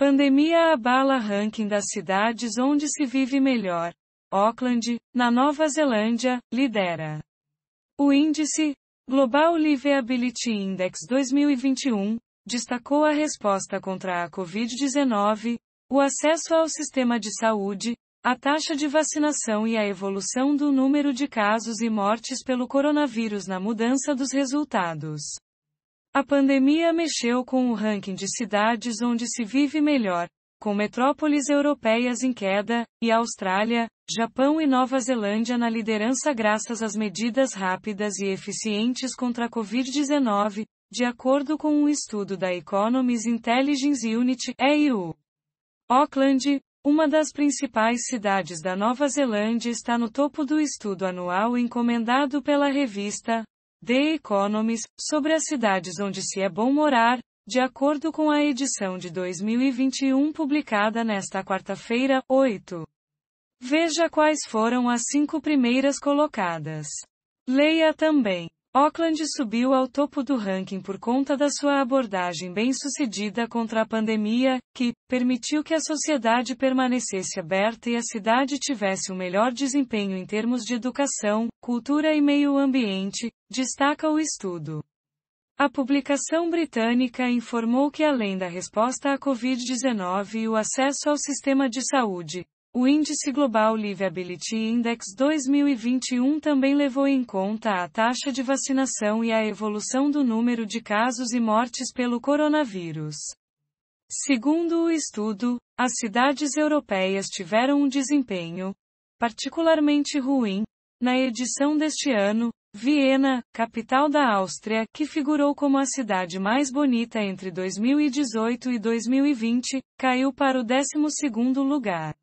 Pandemia abala ranking das cidades onde se vive melhor. Auckland, na Nova Zelândia, lidera. O índice Global Livability Index 2021 destacou a resposta contra a Covid-19, o acesso ao sistema de saúde, a taxa de vacinação e a evolução do número de casos e mortes pelo coronavírus na mudança dos resultados. A pandemia mexeu com o ranking de cidades onde se vive melhor, com metrópoles europeias em queda, e Austrália, Japão e Nova Zelândia na liderança graças às medidas rápidas e eficientes contra a Covid-19, de acordo com um estudo da Economist Intelligence Unit, (EIU). Auckland, uma das principais cidades da Nova Zelândia está no topo do estudo anual encomendado pela revista The Economist, sobre as cidades onde se é bom morar, de acordo com a edição de 2021 publicada nesta quarta-feira, 8. Veja quais foram as cinco primeiras colocadas. Leia também. Auckland subiu ao topo do ranking por conta da sua abordagem bem-sucedida contra a pandemia, que permitiu que a sociedade permanecesse aberta e a cidade tivesse um melhor desempenho em termos de educação, cultura e meio ambiente, destaca o estudo. A publicação britânica informou que além da resposta à Covid-19 e o acesso ao sistema de saúde, o Índice Global Livability Index 2021 também levou em conta a taxa de vacinação e a evolução do número de casos e mortes pelo coronavírus. Segundo o estudo, as cidades europeias tiveram um desempenho particularmente ruim na edição deste ano. Viena, capital da Áustria, que figurou como a cidade mais bonita entre 2018 e 2020, caiu para o 12º lugar.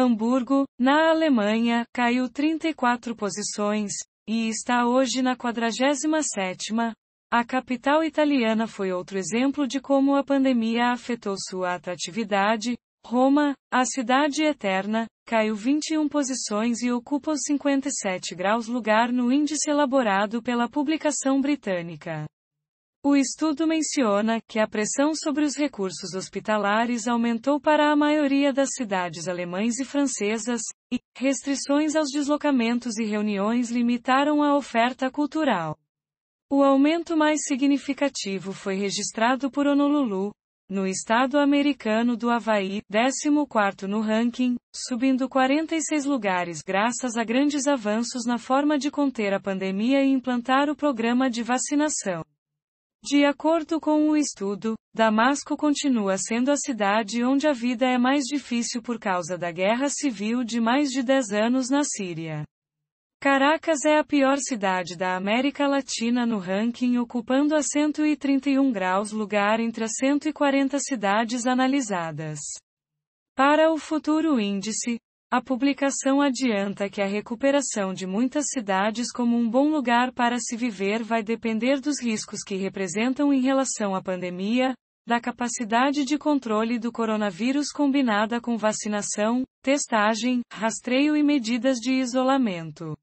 Hamburgo, na Alemanha, caiu 34 posições, e está hoje na 47ª. A capital italiana foi outro exemplo de como a pandemia afetou sua atratividade. Roma, a cidade eterna, caiu 21 posições e ocupa os 57 graus lugar no índice elaborado pela publicação britânica. O estudo menciona que a pressão sobre os recursos hospitalares aumentou para a maioria das cidades alemães e francesas, e restrições aos deslocamentos e reuniões limitaram a oferta cultural. O aumento mais significativo foi registrado por Honolulu, no estado americano do Havaí, 14º no ranking, subindo 46 lugares graças a grandes avanços na forma de conter a pandemia e implantar o programa de vacinação. De acordo com o estudo, Damasco continua sendo a cidade onde a vida é mais difícil por causa da guerra civil de mais de 10 anos na Síria. Caracas é a pior cidade da América Latina no ranking, ocupando a 131 graus lugar entre as 140 cidades analisadas. Para o futuro índice, a publicação adianta que a recuperação de muitas cidades como um bom lugar para se viver vai depender dos riscos que representam em relação à pandemia, da capacidade de controle do coronavírus combinada com vacinação, testagem, rastreio e medidas de isolamento.